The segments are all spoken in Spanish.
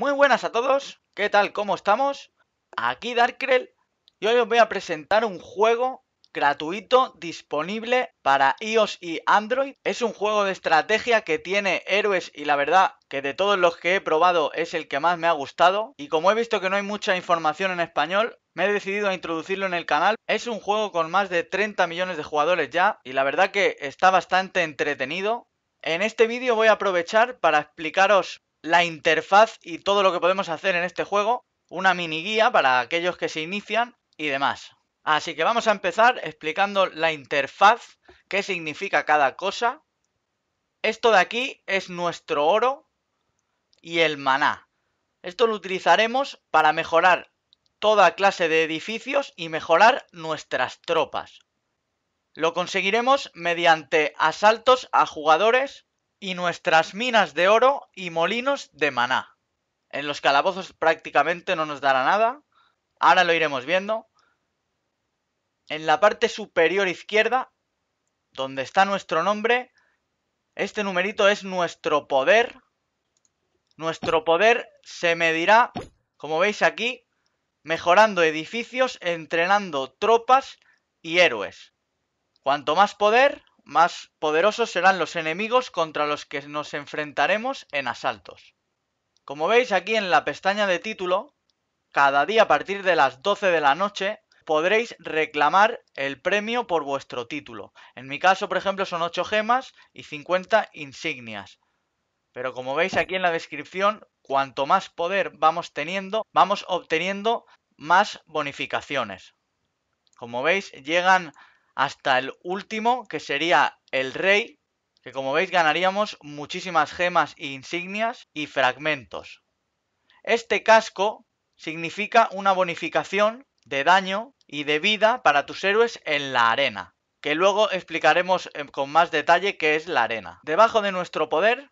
Muy buenas a todos, ¿qué tal? ¿Cómo estamos? Aquí Darkrel y hoy os voy a presentar un juego gratuito disponible para iOS y Android. Es un juego de estrategia que tiene héroes y la verdad que de todos los que he probado es el que más me ha gustado. Y como he visto que no hay mucha información en español, me he decidido a introducirlo en el canal. Es un juego con más de 30 millones de jugadores ya y la verdad que está bastante entretenido. En este vídeo voy a aprovechar para explicaros la interfaz y todo lo que podemos hacer en este juego, una mini guía para aquellos que se inician y demás. Así que vamos a empezar explicando la interfaz, qué significa cada cosa. Esto de aquí es nuestro oro y el maná. Esto lo utilizaremos para mejorar toda clase de edificios y mejorar nuestras tropas. Lo conseguiremos mediante asaltos a jugadores y nuestras minas de oro y molinos de maná. En los calabozos prácticamente no nos dará nada. Ahora lo iremos viendo. En la parte superior izquierda, donde está nuestro nombre, este numerito es nuestro poder. Nuestro poder se medirá, como veis aquí, mejorando edificios, entrenando tropas y héroes. Cuanto más poder, más poderosos serán los enemigos contra los que nos enfrentaremos en asaltos. Como veis aquí en la pestaña de título, cada día a partir de las 12 de la noche podréis reclamar el premio por vuestro título. En mi caso, por ejemplo, son 8 gemas y 50 insignias. Pero como veis aquí en la descripción, cuanto más poder vamos teniendo, vamos obteniendo más bonificaciones. Como veis, llegan hasta el último, que sería el rey, que como veis ganaríamos muchísimas gemas e insignias y fragmentos. Este casco significa una bonificación de daño y de vida para tus héroes en la arena, que luego explicaremos con más detalle qué es la arena. Debajo de nuestro poder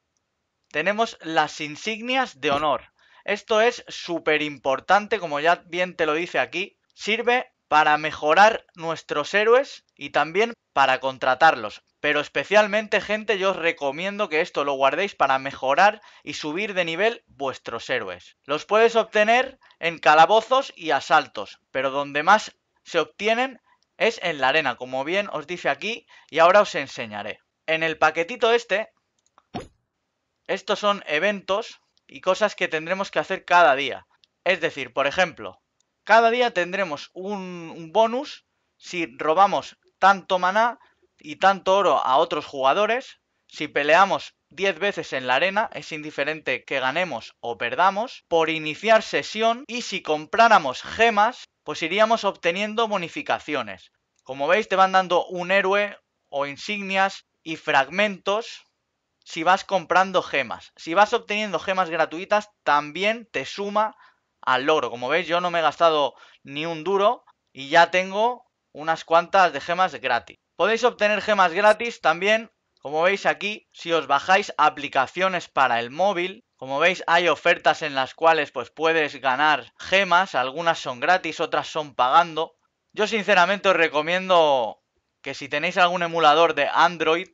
tenemos las insignias de honor. Esto es súper importante, como ya bien te lo dice aquí, sirve para mejorar nuestros héroes y también para contratarlos. Pero especialmente, gente, yo os recomiendo que esto lo guardéis para mejorar y subir de nivel vuestros héroes. Los puedes obtener en calabozos y asaltos, pero donde más se obtienen es en la arena, como bien os dice aquí, y ahora os enseñaré. En el paquetito este, estos son eventos y cosas que tendremos que hacer cada día. Es decir, por ejemplo, cada día tendremos un, bonus si robamos tanto maná y tanto oro a otros jugadores. Si peleamos 10 veces en la arena, es indiferente que ganemos o perdamos, por iniciar sesión y si compráramos gemas, pues iríamos obteniendo bonificaciones. Como veis te van dando un héroe o insignias y fragmentos si vas comprando gemas. Si vas obteniendo gemas gratuitas, también te suma al logro. Como veis, yo no me he gastado ni un duro y ya tengo unas cuantas de gemas gratis. Podéis obtener gemas gratis también, como veis aquí, si os bajáis aplicaciones para el móvil. Como veis, hay ofertas en las cuales pues puedes ganar gemas, algunas son gratis, otras son pagando. Yo sinceramente os recomiendo que si tenéis algún emulador de Android,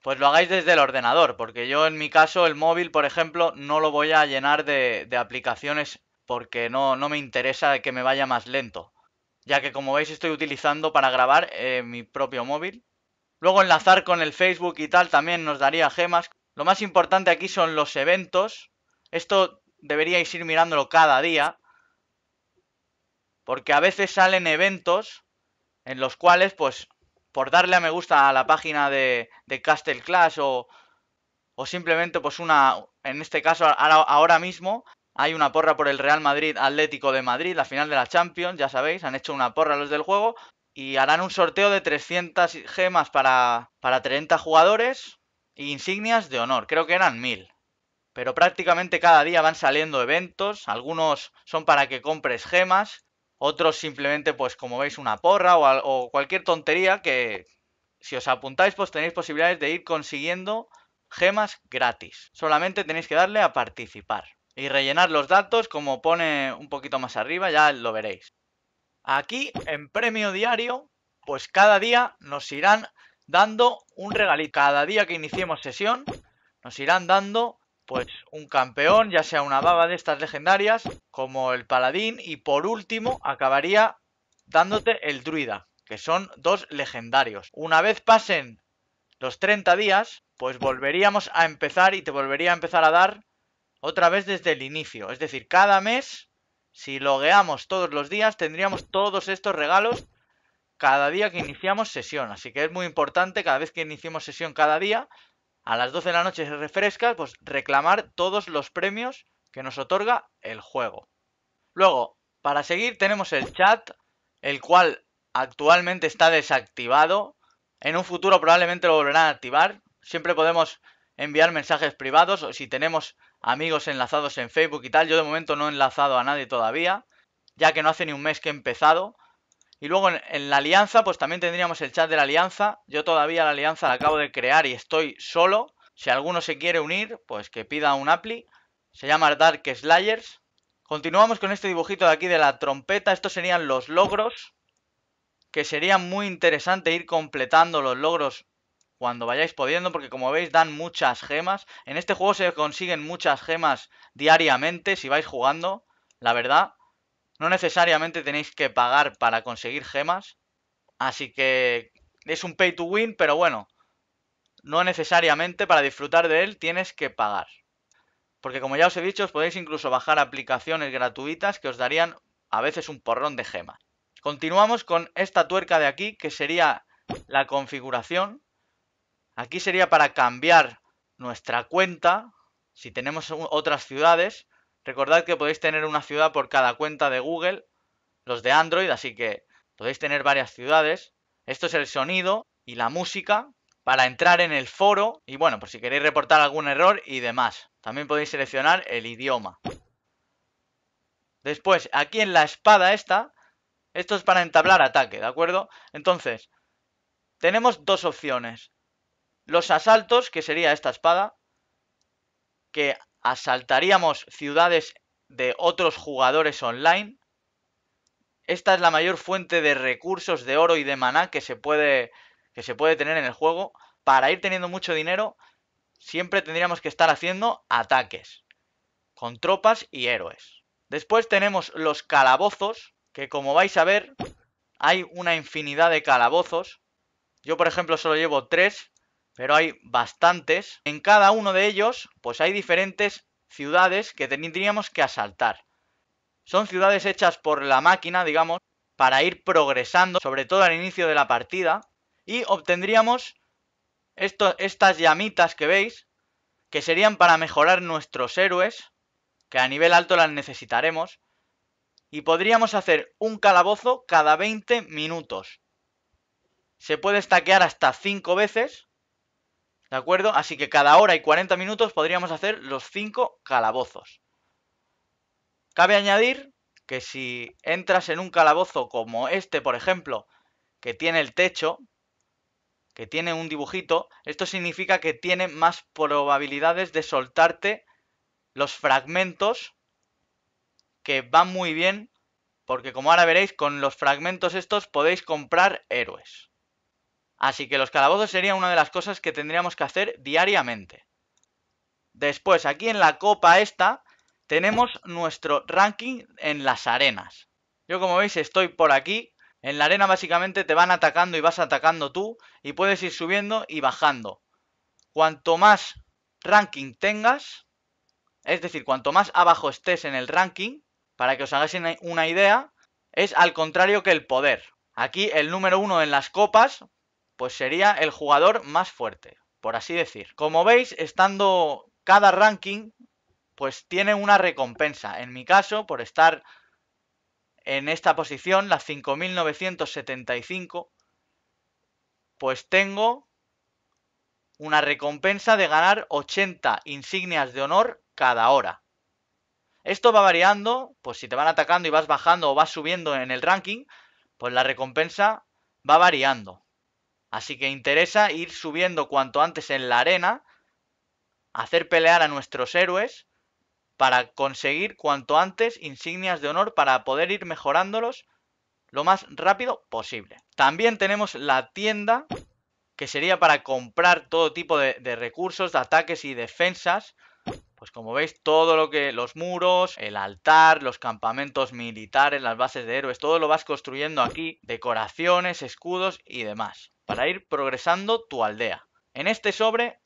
pues lo hagáis desde el ordenador, porque yo en mi caso el móvil, por ejemplo, no lo voy a llenar de, de aplicaciones porque no, no me interesa que me vaya más lento. Ya que como veis estoy utilizando para grabar eh, mi propio móvil. Luego enlazar con el Facebook y tal también nos daría gemas. Lo más importante aquí son los eventos. Esto deberíais ir mirándolo cada día. Porque a veces salen eventos en los cuales, pues, por darle a me gusta a la página de, Castle Clash o, o simplemente, pues, una, en este caso ahora mismo, hay una porra por el Real Madrid Atlético de Madrid, la final de la Champions, ya sabéis, han hecho una porra los del juego. Y harán un sorteo de 300 gemas para, 30 jugadores e insignias de honor. Creo que eran 1000. Pero prácticamente cada día van saliendo eventos. Algunos son para que compres gemas. Otros simplemente, pues como veis, una porra o, o cualquier tontería que si os apuntáis, pues tenéis posibilidades de ir consiguiendo gemas gratis. Solamente tenéis que darle a participar y rellenar los datos como pone un poquito más arriba, ya lo veréis. Aquí en premio diario, pues cada día nos irán dando un regalito. Cada día que iniciemos sesión nos irán dando pues un campeón, ya sea una baba de estas legendarias como el paladín y por último acabaría dándote el druida, que son dos legendarios. Una vez pasen los 30 días, pues volveríamos a empezar y te volvería a empezar a dar otra vez desde el inicio. Es decir, cada mes, si logueamos todos los días, tendríamos todos estos regalos cada día que iniciamos sesión. Así que es muy importante, cada vez que iniciemos sesión cada día, a las 12 de la noche se refresca, pues reclamar todos los premios que nos otorga el juego. Luego, para seguir tenemos el chat, el cual actualmente está desactivado. En un futuro probablemente lo volverán a activar. Siempre podemos enviar mensajes privados o si tenemos amigos enlazados en Facebook y tal. Yo de momento no he enlazado a nadie todavía, ya que no hace ni un mes que he empezado. Y luego en, la alianza, pues también tendríamos el chat de la alianza. Yo todavía la alianza la acabo de crear y estoy solo. Si alguno se quiere unir, pues que pida un apli, Se llama Dark Slayers. Continuamos con este dibujito de aquí de la trompeta. Estos serían los logros. Que sería muy interesante ir completando los logros cuando vayáis pudiendo, porque como veis dan muchas gemas. En este juego se consiguen muchas gemas diariamente si vais jugando, la verdad. No necesariamente tenéis que pagar para conseguir gemas, así que es un pay to win, pero bueno, no necesariamente para disfrutar de él tienes que pagar. Porque como ya os he dicho, os podéis incluso bajar aplicaciones gratuitas que os darían a veces un porrón de gemas. Continuamos con esta tuerca de aquí, que sería la configuración. Aquí sería para cambiar nuestra cuenta. Si tenemos otras ciudades, recordad que podéis tener una ciudad por cada cuenta de Google, los de Android, así que podéis tener varias ciudades. Esto es el sonido y la música para entrar en el foro y bueno, por si queréis reportar algún error y demás. También podéis seleccionar el idioma. Después, aquí en la espada esta, esto es para entablar ataque, ¿de acuerdo? Entonces, tenemos dos opciones. Los asaltos, que sería esta espada, que asaltaríamos ciudades de otros jugadores online. Esta es la mayor fuente de recursos de oro y de maná que se puede, que se puede tener en el juego. Para ir teniendo mucho dinero, siempre tendríamos que estar haciendo ataques con tropas y héroes. Después tenemos los calabozos, que como vais a ver, hay una infinidad de calabozos. Yo, por ejemplo, solo llevo tres pero hay bastantes. En cada uno de ellos, pues hay diferentes ciudades que tendríamos que asaltar. Son ciudades hechas por la máquina, digamos, para ir progresando, sobre todo al inicio de la partida, y obtendríamos estas llamitas que veis, que serían para mejorar nuestros héroes, que a nivel alto las necesitaremos, y podríamos hacer un calabozo cada 20 minutos. Se puede estaquear hasta 5 veces, ¿De acuerdo? Así que cada hora y 40 minutos podríamos hacer los 5 calabozos. Cabe añadir que si entras en un calabozo como este, por ejemplo, que tiene el techo, que tiene un dibujito, esto significa que tiene más probabilidades de soltarte los fragmentos que van muy bien, porque como ahora veréis, con los fragmentos estos podéis comprar héroes. Así que los calabozos serían una de las cosas que tendríamos que hacer diariamente. Después, aquí en la copa esta, tenemos nuestro ranking en las arenas. Yo como veis estoy por aquí. En la arena básicamente te van atacando y vas atacando tú y puedes ir subiendo y bajando. Cuanto más ranking tengas, es decir, cuanto más abajo estés en el ranking, para que os hagáis una idea, es al contrario que el poder. Aquí el número uno en las copas pues sería el jugador más fuerte, por así decir. Como veis, estando cada ranking, pues tiene una recompensa. En mi caso, por estar en esta posición, las 5.975, pues tengo una recompensa de ganar 80 insignias de honor cada hora. Esto va variando, pues si te van atacando y vas bajando o vas subiendo en el ranking, pues la recompensa va variando. Así que interesa ir subiendo cuanto antes en la arena, hacer pelear a nuestros héroes para conseguir cuanto antes insignias de honor para poder ir mejorándolos lo más rápido posible. También tenemos la tienda que sería para comprar todo tipo de, recursos, de ataques y defensas. Pues como veis, todo lo que los muros, el altar, los campamentos militares, las bases de héroes, todo lo vas construyendo aquí, decoraciones, escudos y demás para ir progresando tu aldea. En este sobre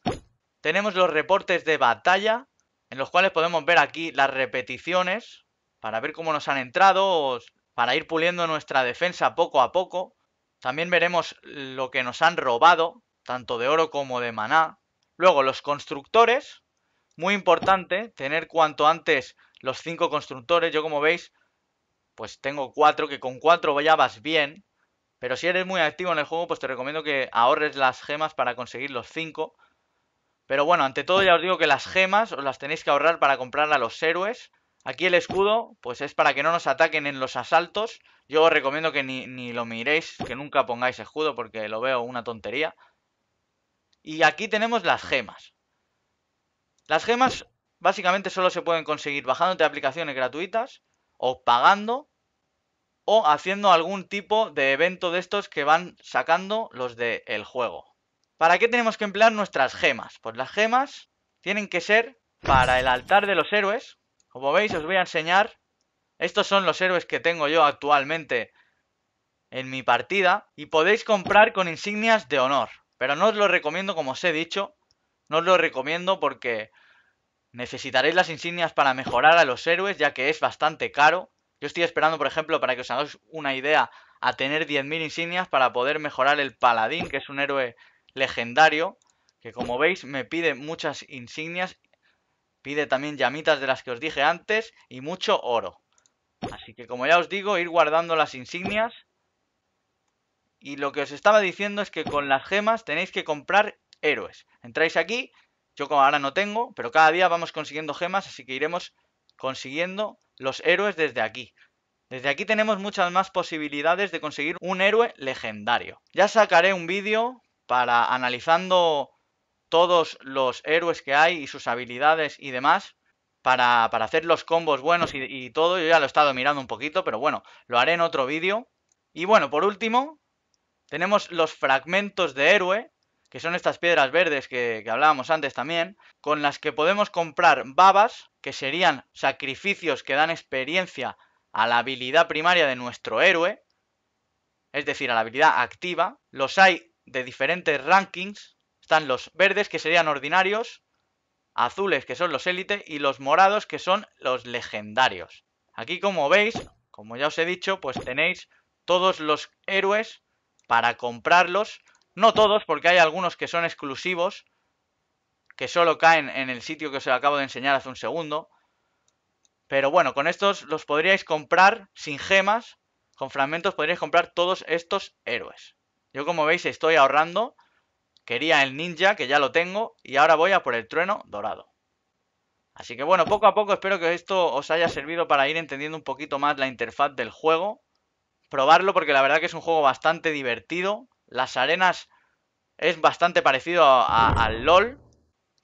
tenemos los reportes de batalla, en los cuales podemos ver aquí las repeticiones, para ver cómo nos han entrado, para ir puliendo nuestra defensa poco a poco. También veremos lo que nos han robado, tanto de oro como de maná. Luego los constructores, muy importante tener cuanto antes los cinco constructores. Yo como veis, pues tengo cuatro, que con cuatro ya vas bien. Pero si eres muy activo en el juego, pues te recomiendo que ahorres las gemas para conseguir los 5. Pero bueno, ante todo ya os digo que las gemas os las tenéis que ahorrar para comprar a los héroes. Aquí el escudo, pues es para que no nos ataquen en los asaltos. Yo os recomiendo que ni, lo miréis, que nunca pongáis escudo porque lo veo una tontería. Y aquí tenemos las gemas. Las gemas básicamente solo se pueden conseguir bajándote aplicaciones gratuitas o pagando o haciendo algún tipo de evento de estos que van sacando los del juego. ¿Para qué tenemos que emplear nuestras gemas? Pues las gemas tienen que ser para el altar de los héroes. Como veis os voy a enseñar. Estos son los héroes que tengo yo actualmente en mi partida. Y podéis comprar con insignias de honor. Pero no os lo recomiendo como os he dicho. No os lo recomiendo porque necesitaréis las insignias para mejorar a los héroes ya que es bastante caro. Yo estoy esperando, por ejemplo, para que os hagáis una idea, a tener 10.000 insignias para poder mejorar el paladín, que es un héroe legendario, que como veis me pide muchas insignias, pide también llamitas de las que os dije antes y mucho oro. Así que como ya os digo, ir guardando las insignias. Y lo que os estaba diciendo es que con las gemas tenéis que comprar héroes. Entráis aquí, yo como ahora no tengo, pero cada día vamos consiguiendo gemas, así que iremos consiguiendo los héroes desde aquí. Desde aquí tenemos muchas más posibilidades de conseguir un héroe legendario. Ya sacaré un vídeo para analizando todos los héroes que hay y sus habilidades y demás. Para, para hacer los combos buenos y, y, todo. Yo ya lo he estado mirando un poquito, pero bueno, lo haré en otro vídeo. Y bueno, por último, tenemos los fragmentos de héroe que son estas piedras verdes que, hablábamos antes también, con las que podemos comprar babas, que serían sacrificios que dan experiencia a la habilidad primaria de nuestro héroe, es decir, a la habilidad activa. Los hay de diferentes rankings, están los verdes que serían ordinarios, azules que son los élite y los morados que son los legendarios. Aquí como veis, como ya os he dicho, pues tenéis todos los héroes para comprarlos no todos, porque hay algunos que son exclusivos, que solo caen en el sitio que os acabo de enseñar hace un segundo. Pero bueno, con estos los podríais comprar sin gemas, con fragmentos podríais comprar todos estos héroes. Yo como veis estoy ahorrando, quería el ninja, que ya lo tengo, y ahora voy a por el trueno dorado. Así que bueno, poco a poco espero que esto os haya servido para ir entendiendo un poquito más la interfaz del juego. Probarlo porque la verdad que es un juego bastante divertido, las arenas es bastante parecido al LOL.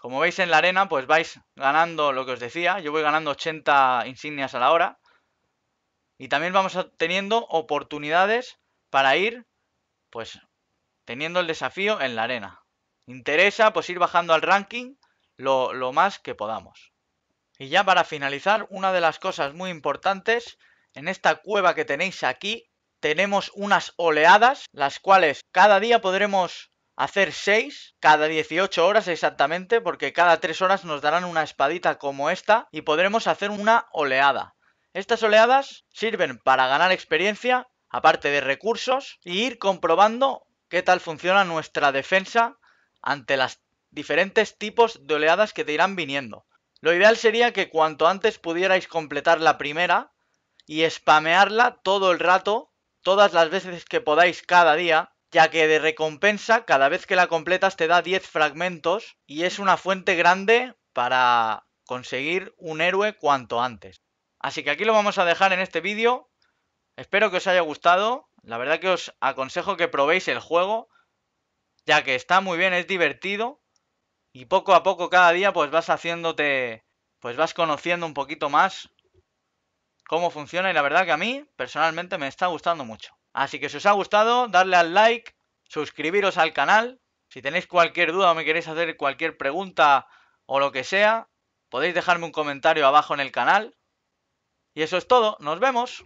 Como veis en la arena, pues vais ganando lo que os decía. Yo voy ganando 80 insignias a la hora. Y también vamos teniendo oportunidades para ir, pues, teniendo el desafío en la arena. Interesa, pues, ir bajando al ranking lo, lo más que podamos. Y ya para finalizar, una de las cosas muy importantes en esta cueva que tenéis aquí tenemos unas oleadas, las cuales cada día podremos hacer 6 cada 18 horas exactamente, porque cada 3 horas nos darán una espadita como esta y podremos hacer una oleada. Estas oleadas sirven para ganar experiencia, aparte de recursos, y ir comprobando qué tal funciona nuestra defensa ante los diferentes tipos de oleadas que te irán viniendo. Lo ideal sería que cuanto antes pudierais completar la primera y spamearla todo el rato todas las veces que podáis cada día, ya que de recompensa cada vez que la completas te da 10 fragmentos y es una fuente grande para conseguir un héroe cuanto antes. Así que aquí lo vamos a dejar en este vídeo. Espero que os haya gustado. La verdad que os aconsejo que probéis el juego, ya que está muy bien, es divertido. Y poco a poco cada día pues vas haciéndote, pues vas conociendo un poquito más cómo funciona y la verdad que a mí personalmente me está gustando mucho. Así que si os ha gustado, darle al like, suscribiros al canal. Si tenéis cualquier duda o me queréis hacer cualquier pregunta o lo que sea, podéis dejarme un comentario abajo en el canal. Y eso es todo, nos vemos.